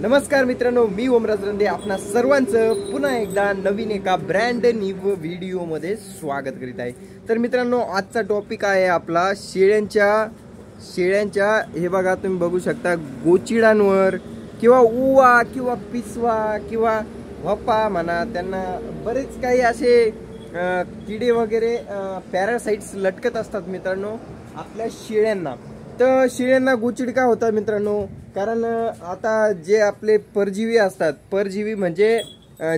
नमस्कार मित्रांनो मी ओमराज रंदे आपणा सर्वांचं पुन्हा एकदा नवीन एका ब्रँड न्यू व्हिडिओमध्ये स्वागत करीत आहे तर मित्रांनो आजचा टॉपिक आहे आपला शेळ्यांच्या शेळ्यांच्या हे बघा तुम्ही बघू शकता गोचिडांवर किंवा उवा किंवा पिसवा किंवा वप्पा म्हणा त्यांना बरेच काही असे किडे वगैरे पॅरासाईट्स लटकत असतात मित्रांनो आपल्या शेळ्यांना तर शेळ्यांना गोचिड का होतात मित्रांनो कारण आता जे आपले परजीवी असतात परजीवी म्हणजे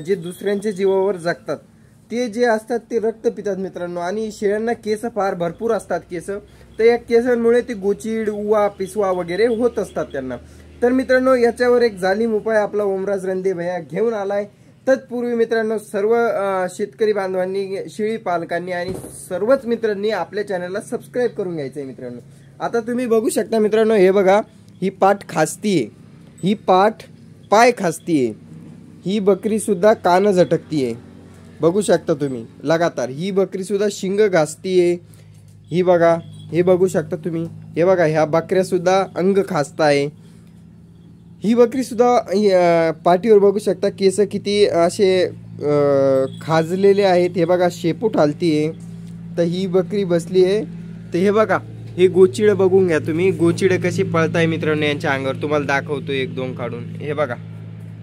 जे दुसऱ्यांच्या जीवावर जगतात ते जे असतात ते रक्त पितात मित्रांनो आणि शेळ्यांना केस फार भरपूर असतात केस तर या केसांमुळे ते गोचीड उवा पिसवा वगैरे होत असतात त्यांना तर मित्रांनो याच्यावर एक जालीम उपाय आपला ओमराज रंदे भैया घेऊन आलाय तत्पूर्वी मित्रांनो सर्व शेतकरी बांधवांनी शेळी पालकांनी आणि सर्वच मित्रांनी आपल्या चॅनलला सबस्क्राईब करून घ्यायचं आहे मित्रांनो आता तुम्ही बघू शकता मित्रांनो हे बघा ही पाठ आहे ही पाठ पाय आहे ही बकरीसुद्धा कानं है बघू शकता तुम्ही लगातार ही बकरीसुद्धा शिंग घासती घासतीये ही बघा हे बघू शकता तुम्ही हे बघा ह्या बकऱ्यासुद्धा अंग खासत आहे ही बकरीसुद्धा पाठीवर बघू शकता केस किती असे खाजलेले आहेत हे बघा शेपूट हलती आहे तर ही बकरी बसली आहे तर हे बघा हे गोचिड बघून घ्या तुम्ही गोचिड कशी पळताय मित्रांनो यांच्या अंगावर तुम्हाला दाखवतो एक दोन काढून हे बघा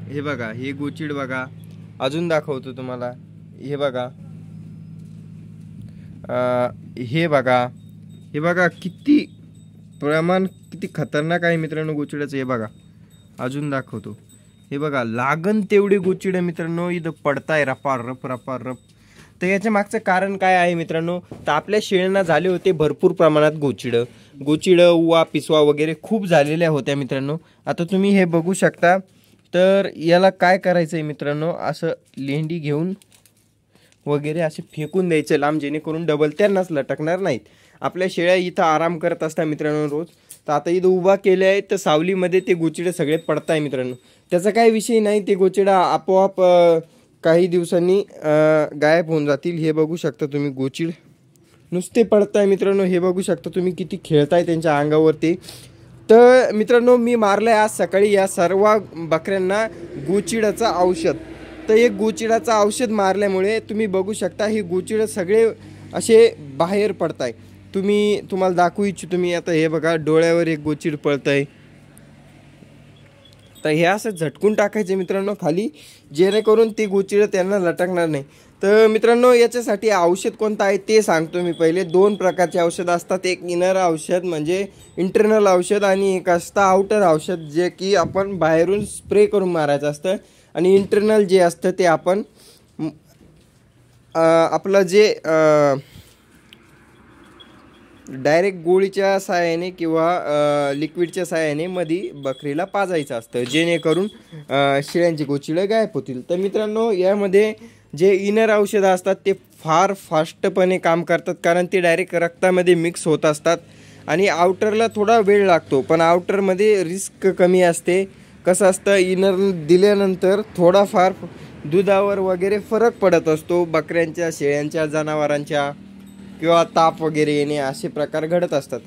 हे बघा हे गोचिड बघा अजून दाखवतो तुम्हाला हे बघा हे बघा हे बघा किती प्रमाण किती खतरनाक आहे मित्रांनो गोचिड्याचं हे बघा अजून दाखवतो हे बघा लागन तेवढी गोचिड मित्रांनो इथं पडताय रपा रप रपा रप तर याच्या मागचं कारण काय आहे मित्रांनो तर आपल्या शेळ्यांना झाले होते भरपूर प्रमाणात गोचिडं गोचिडं उवा पिसवा वगैरे खूप झालेल्या होत्या मित्रांनो आता तुम्ही हे बघू शकता तर याला काय करायचं आहे मित्रांनो असं लेंडी घेऊन वगैरे असे फेकून द्यायचं लांब जेणेकरून डबल त्यांनाच लटकणार नाहीत आपल्या शेळ्या इथं आराम करत असतात मित्रांनो रोज तर आता इथं उभा केले आहे तर सावलीमध्ये ते गोचिडं सगळे पडत आहे मित्रांनो त्याचा काही विषय नाही ते गोचिडा आपोआप काही दिवसांनी गायब होऊन जातील हे बघू शकता तुम्ही गोचिड नुसते पडताय मित्रांनो हे बघू शकता तुम्ही किती खेळताय त्यांच्या अंगावरती तर मित्रांनो मी मारलं आहे आज सकाळी या सर्व बकऱ्यांना गोचिडाचं औषध तर हे गोचिडाचं औषध मारल्यामुळे तुम्ही बघू शकता हे गोचिड सगळे असे बाहेर पडताय तुम्ही तुम्हाला दाखवू इच्छितो तुम्ही आता हे बघा डोळ्यावर एक गोचिड पळत आहे तर हे असं झटकून टाकायचे मित्रांनो खाली जेणेकरून ती गुचिडं त्यांना लटकणार नाही तर मित्रांनो याच्यासाठी औषध कोणतं आहे ते सांगतो मी पहिले दोन प्रकारचे औषध असतात एक इनर औषध म्हणजे इंटरनल औषध आणि एक असतं आउटर औषध जे की आपण बाहेरून स्प्रे करून मारायचं असतं आणि इंटरनल जे असतं ते आपण आपलं जे डायरेक्ट गोळीच्या सहाय्याने किंवा लिक्विडच्या सहाय्याने मध्ये बकरीला पाजायचं असतं जेणेकरून शिळ्यांची गोचिळं गायब होतील तर मित्रांनो यामध्ये जे इनर औषधं असतात ते फार फास्टपणे काम करतात कारण ते डायरेक्ट रक्तामध्ये मिक्स होत असतात आणि आउटरला थोडा वेळ लागतो पण आउटरमध्ये रिस्क कमी असते कसं असतं इनर दिल्यानंतर थोडाफार दुधावर वगैरे फरक पडत असतो बकऱ्यांच्या शेळ्यांच्या जनावरांच्या किंवा ताप वगैरे येणे असे प्रकार घडत असतात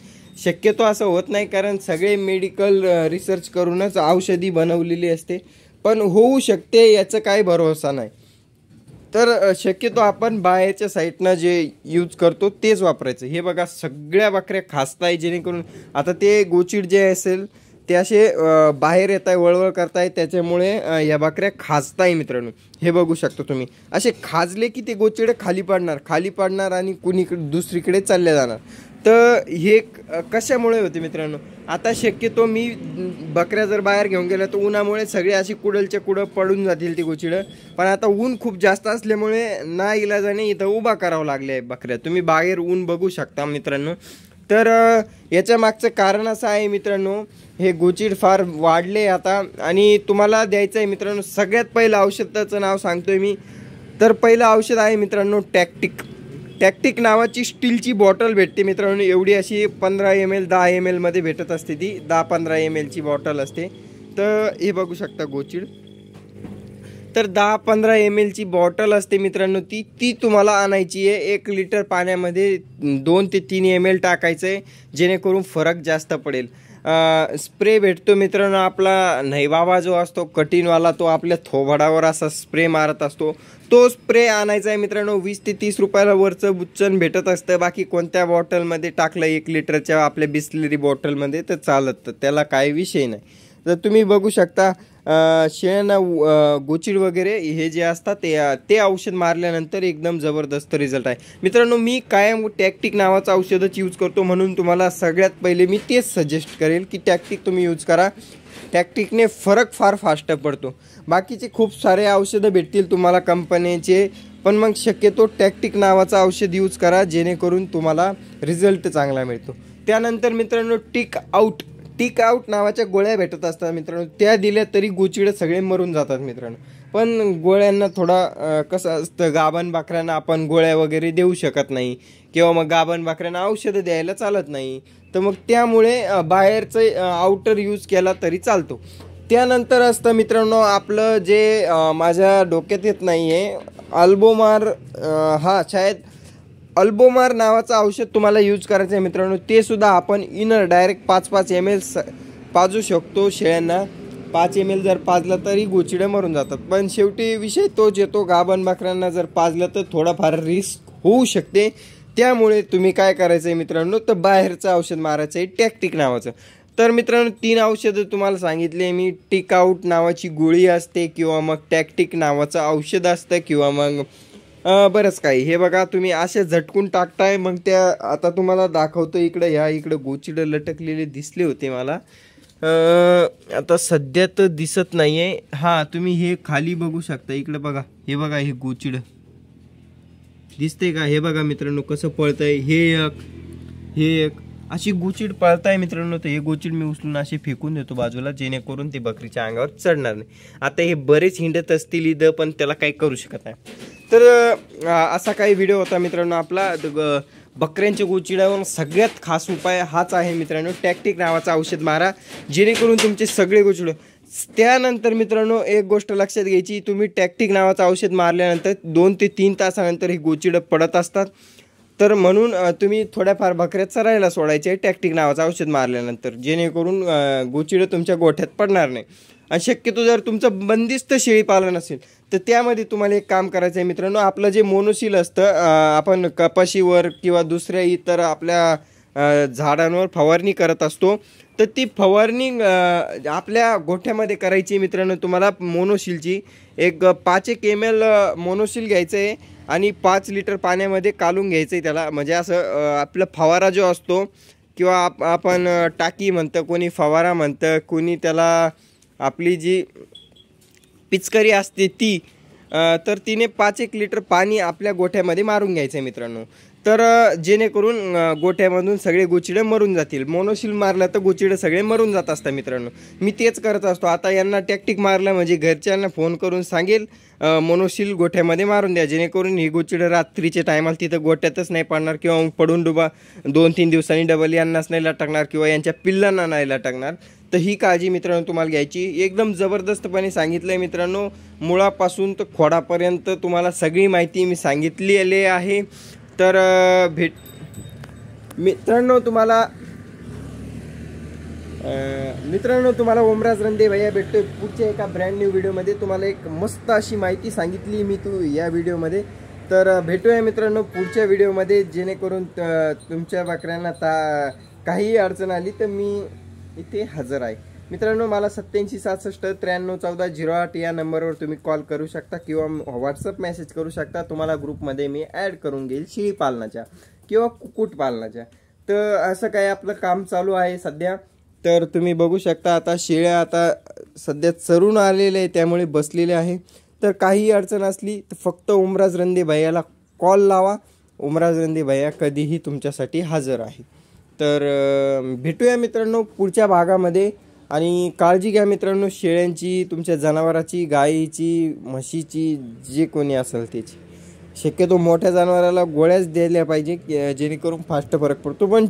शक्यतो असं होत नाही कारण सगळे मेडिकल रिसर्च करूनच औषधी बनवलेली असते पण होऊ शकते याचं काही भरोसा नाही तर शक्यतो आपण बाहेरच्या साईटनं जे यूज करतो तेच वापरायचं हे बघा सगळ्या बकऱ्या खासताय जेणेकरून आता ते गोचिड जे असेल ते असे बाहेर येत आहे वळवळ करताय त्याच्यामुळे या बकऱ्या खाजताय मित्रांनो हे बघू शकता तुम्ही असे खाजले की ते गोचिडे खाली पाडणार खाली पाडणार आणि कुणीकडे दुसरीकडे चालले जाणार तर हे कशामुळे होते मित्रांनो आता शक्यतो मी बकऱ्या जर बाहेर घेऊन गेल्या तर उन्हामुळे सगळे अशी कुडलच्या कुडं पडून जातील ती गोचिडं पण आता ऊन खूप जास्त असल्यामुळे ना इलाजाने इथं उभा करावं लागले बकऱ्या तुम्ही बाहेर ऊन बघू शकता मित्रांनो तर याच्या मागचं कारण असं आहे मित्रांनो हे गोचिड फार वाढले आता आणि तुम्हाला द्यायचं आहे मित्रांनो सगळ्यात पहिलं औषधाचं नाव सांगतोय मी तर पहिलं औषध आहे मित्रांनो टॅक्टिक टॅक्टिक नावाची स्टीलची बॉटल भेटते मित्रांनो एवढी अशी पंधरा एम एल दहा एम एलमध्ये भेटत असते ती दहा पंधरा एम एलची बॉटल असते तर हे बघू शकता गोचिड तर दहा पंधरा एम एलची बॉटल असते मित्रांनो ती ती तुम्हाला आणायची आहे एक लिटर पाण्यामध्ये दोन ते तीन एम एल टाकायचं आहे जेणेकरून फरक जास्त पडेल स्प्रे भेटतो मित्रांनो आपला नैवाबा जो असतो कठीणवाला तो आपल्या थोबडावर असा स्प्रे मारत असतो तो स्प्रे आणायचा आहे मित्रांनो वीस ते तीस रुपयाला वरचं बुच्चन भेटत असतं बाकी कोणत्या बॉटलमध्ये टाकलं एक लिटरच्या आपल्या बिसलेरी बॉटलमध्ये तर चालत त्याला काही विषय नाही तर तुम्ही बघू शकता शेण गोचिड वगैरे हे जे असतात ते ते औषध मारल्यानंतर एकदम जबरदस्त रिझल्ट आहे मित्रांनो मी कायम टॅक्टिक नावाचं औषधच यूज करतो म्हणून तुम्हाला सगळ्यात पहिले मी तेच सजेस्ट करेल की टॅक्टिक तुम्ही यूज करा टॅक्टिकने फरक फार फास्ट पडतो बाकीचे खूप सारे औषधं भेटतील तुम्हाला कंपनीचे पण मग शक्यतो टॅक्टिक नावाचं औषध यूज करा जेणेकरून तुम्हाला रिझल्ट चांगला मिळतो त्यानंतर मित्रांनो टिक आऊट टिक आउट नावाच्या गोळ्या भेटत असतात मित्रांनो त्या दिल्या तरी गोचिडे सगळे मरून जातात मित्रांनो पण गोळ्यांना थोडा कसं असतं गाभण बाकऱ्यांना आपण गोळ्या वगैरे देऊ शकत नाही किंवा मग गाभण बाकऱ्यांना औषधं द्यायला चालत नाही तर मग त्यामुळे बाहेरचं आउटर यूज केला तरी चालतो त्यानंतर असतं मित्रांनो आपलं जे माझ्या डोक्यात येत नाही आहे अल्बोमार हा शायद अल्बोमार नावाचं औषध तुम्हाला यूज करायचं आहे मित्रांनो ते सुद्धा आपण इनर डायरेक्ट पाच पाच एम एल पाजू शकतो शेळ्यांना पाच एम एल जर पाजलं तरी गोचिडे मरून जातात पण शेवटी विषय तो जेतो गाभण बकऱ्यांना जर पाजलं तर थोडाफार रिस्क होऊ शकते त्यामुळे तुम्ही काय करायचं आहे मित्रांनो तर बाहेरचं औषध मारायचं आहे टॅक्टिक नावाचं तर मित्रांनो तीन औषधं तुम्हाला सांगितले मी टिकआउट नावाची गोळी असते किंवा मग टॅक्टिक नावाचं औषध असतं किंवा मग बरंच काही हे बघा तुम्ही असे झटकून टाकताय मग त्या आता तुम्हाला दाखवतो इकडं ह्या इकडं गोचिडं लटकलेले दिसले होते मला आता सध्या तर दिसत नाही आहे हां तुम्ही हे खाली बघू शकता इकडं बघा हे बघा हे गोचिडं दिसते का हे बघा मित्रांनो कसं पळतंय हे एक हे एक अशी पळत पळताय मित्रांनो तर हे गोचीड मी उचलून असे फेकून देतो बाजूला जेणेकरून ते बकरीच्या अंगावर चढणार नाही आता हे बरेच हिंडत असतील इथं पण त्याला काही करू शकत नाही तर असा काही व्हिडिओ होता मित्रांनो आपला बकऱ्यांच्या गोचिडावर सगळ्यात खास उपाय हाच आहे मित्रांनो टॅक्टिक नावाचं औषध मारा जेणेकरून तुमचे सगळे गोचिड त्यानंतर मित्रांनो एक गोष्ट लक्षात घ्यायची तुम्ही टॅक्टिक नावाचं औषध मारल्यानंतर दोन ते तीन तासानंतर ही गोचिडं पडत असतात तर म्हणून तुम्ही थोड्याफार बकऱ्यात चरायला सोडायचे टॅक्टिक नावाचं औषध मारल्यानंतर जेणेकरून गोचिडं तुमच्या गोठ्यात पडणार नाही आणि शक्यतो जर तुमचं बंदिस्त शेळीपालन असेल तर त्यामध्ये तुम्हाला एक काम करायचं आहे मित्रांनो आपलं जे मोनोशील असतं आपण कपाशीवर किंवा दुसऱ्या इतर आपल्या झाडांवर फवारणी करत असतो तर ती फवारणी आपल्या गोठ्यामध्ये करायची मित्रांनो तुम्हाला मोनोशीलची एक पाच एक एम एल मोनोशील घ्यायचं आहे आणि पाच लिटर पाण्यामध्ये कालून घ्यायचं आहे त्याला म्हणजे असं आपला फवारा जो असतो किंवा आप आपण टाकी म्हणतं कोणी फवारा म्हणतं कोणी त्याला आपली जी पिचकरी असते ती तर तिने पाच एक लिटर पाणी आपल्या गोठ्यामध्ये मारून घ्यायचं आहे मित्रांनो तर जेणेकरून गोठ्यामधून सगळे गोचिडे मरून जातील मोनोशील मारलं तर गोचिडे सगळे मरून जात असतात मित्रांनो मी तेच करत असतो आता यांना टॅक्टिक मारलं म्हणजे घरच्यांना फोन करून सांगेल मोनोशील गोठ्यामध्ये मारून द्या जेणेकरून ही गोचिडं रात्रीच्या टायमाला तिथं गोठ्यातच नाही पडणार किंवा पडून डुबा दोन तीन दिवसांनी डबल यांनाच नाही लटकणार किंवा यांच्या पिल्लांना नाही लटकणार तर ही काळजी मित्रांनो तुम्हाला घ्यायची एकदम जबरदस्तपणे सांगितलं आहे मित्रांनो मुळापासून तर खोडापर्यंत तुम्हाला सगळी माहिती मी सांगितलेली आहे तर भेट मित्रांनो तुम्हाला मित्रांनो तुम्हाला ओमराज रंदे भैया भेटतोय पुढच्या एका ब्रँड न्यू व्हिडिओमध्ये तुम्हाला एक मस्त अशी माहिती सांगितली मी तू या व्हिडिओमध्ये तर भेटूया मित्रांनो पुढच्या व्हिडिओमध्ये जेणेकरून तुमच्या बकऱ्यांना ता काही अडचण आली तर मी इथे हजर आहे मित्रांनो मला सत्त्याऐंशी सहासष्ट त्र्याण्णव चौदा झिरो आठ या नंबरवर तुम्ही कॉल करू शकता किंवा व्हॉट्सअप मेसेज करू शकता तुम्हाला ग्रुपमध्ये मी ॲड करून घेईल शिळी पालनाच्या किंवा कुकुट पालनाच्या तर असं काय आपलं काम चालू आहे सध्या तर तुम्ही बघू शकता आता शेळ्या आता सध्या चरून आलेले आहे त्यामुळे बसलेले आहे तर काही अडचण असली तर फक्त उमराज रंदे भैयाला कॉल लावा उमराज रंदे भैया कधीही तुमच्यासाठी हजर आहे तर भेटूया मित्रांनो पुढच्या भागामध्ये आणि काळजी घ्या मित्रांनो शेळ्यांची तुमच्या जनावराची गायीची म्हशीची जे कोणी असेल त्याची शक्यतो मोठ्या जनावराला गोळ्याच द्यायला पाहिजे जेणेकरून फास्ट फरक पडतो पण